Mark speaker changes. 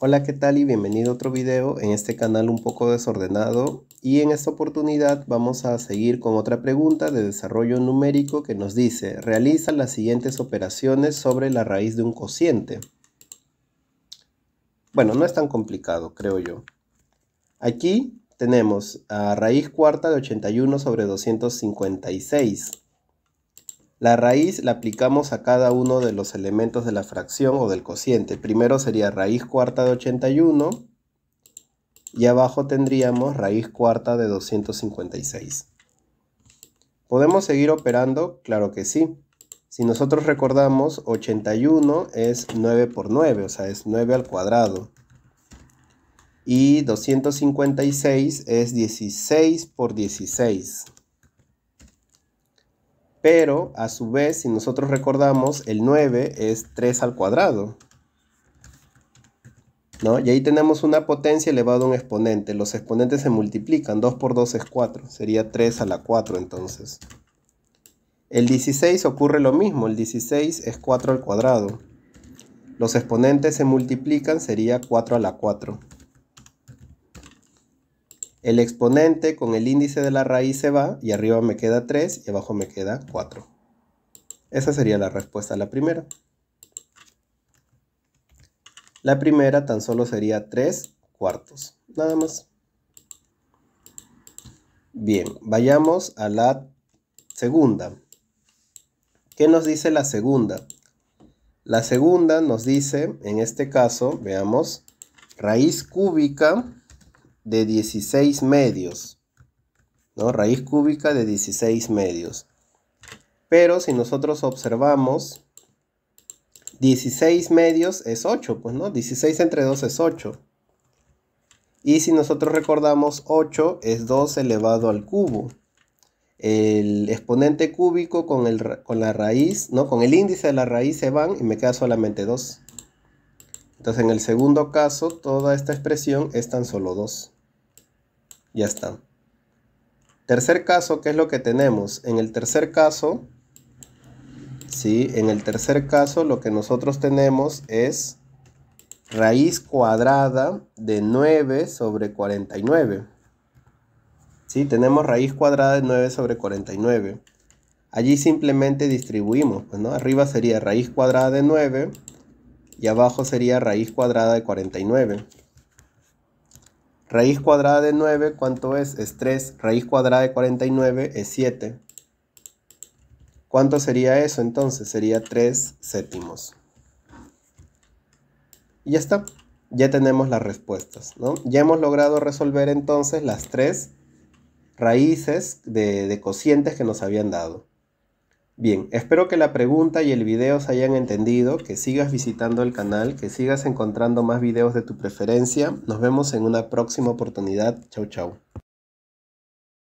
Speaker 1: Hola qué tal y bienvenido a otro video en este canal un poco desordenado y en esta oportunidad vamos a seguir con otra pregunta de desarrollo numérico que nos dice realiza las siguientes operaciones sobre la raíz de un cociente. Bueno, no es tan complicado creo yo. Aquí tenemos a raíz cuarta de 81 sobre 256 la raíz la aplicamos a cada uno de los elementos de la fracción o del cociente. Primero sería raíz cuarta de 81 y abajo tendríamos raíz cuarta de 256. ¿Podemos seguir operando? Claro que sí. Si nosotros recordamos, 81 es 9 por 9, o sea, es 9 al cuadrado. Y 256 es 16 por 16. Pero a su vez, si nosotros recordamos, el 9 es 3 al cuadrado. Y ahí tenemos una potencia elevada a un exponente. Los exponentes se multiplican. 2 por 2 es 4. Sería 3 a la 4 entonces. El 16 ocurre lo mismo. El 16 es 4 al cuadrado. Los exponentes se multiplican. Sería 4 a la 4. El exponente con el índice de la raíz se va y arriba me queda 3 y abajo me queda 4. Esa sería la respuesta a la primera. La primera tan solo sería 3 cuartos, nada más. Bien, vayamos a la segunda. ¿Qué nos dice la segunda? La segunda nos dice, en este caso, veamos, raíz cúbica de 16 medios. ¿no? Raíz cúbica de 16 medios. Pero si nosotros observamos, 16 medios es 8, pues, ¿no? 16 entre 2 es 8. Y si nosotros recordamos, 8 es 2 elevado al cubo. El exponente cúbico con, con la raíz, ¿no? Con el índice de la raíz se van y me queda solamente 2. Entonces en el segundo caso, toda esta expresión es tan solo 2. Ya está. Tercer caso, ¿qué es lo que tenemos? En el tercer caso, ¿sí? En el tercer caso lo que nosotros tenemos es raíz cuadrada de 9 sobre 49. ¿Sí? Tenemos raíz cuadrada de 9 sobre 49. Allí simplemente distribuimos, pues, ¿no? Arriba sería raíz cuadrada de 9 y abajo sería raíz cuadrada de 49. Raíz cuadrada de 9, ¿cuánto es? Es 3. Raíz cuadrada de 49 es 7. ¿Cuánto sería eso entonces? Sería 3 séptimos. Y ya está. Ya tenemos las respuestas, Ya hemos logrado resolver entonces las 3 raíces de cocientes que nos habían dado. Bien, espero que la pregunta y el video se hayan entendido, que sigas visitando el canal, que sigas encontrando más videos de tu preferencia. Nos vemos en una próxima oportunidad. Chau, chau.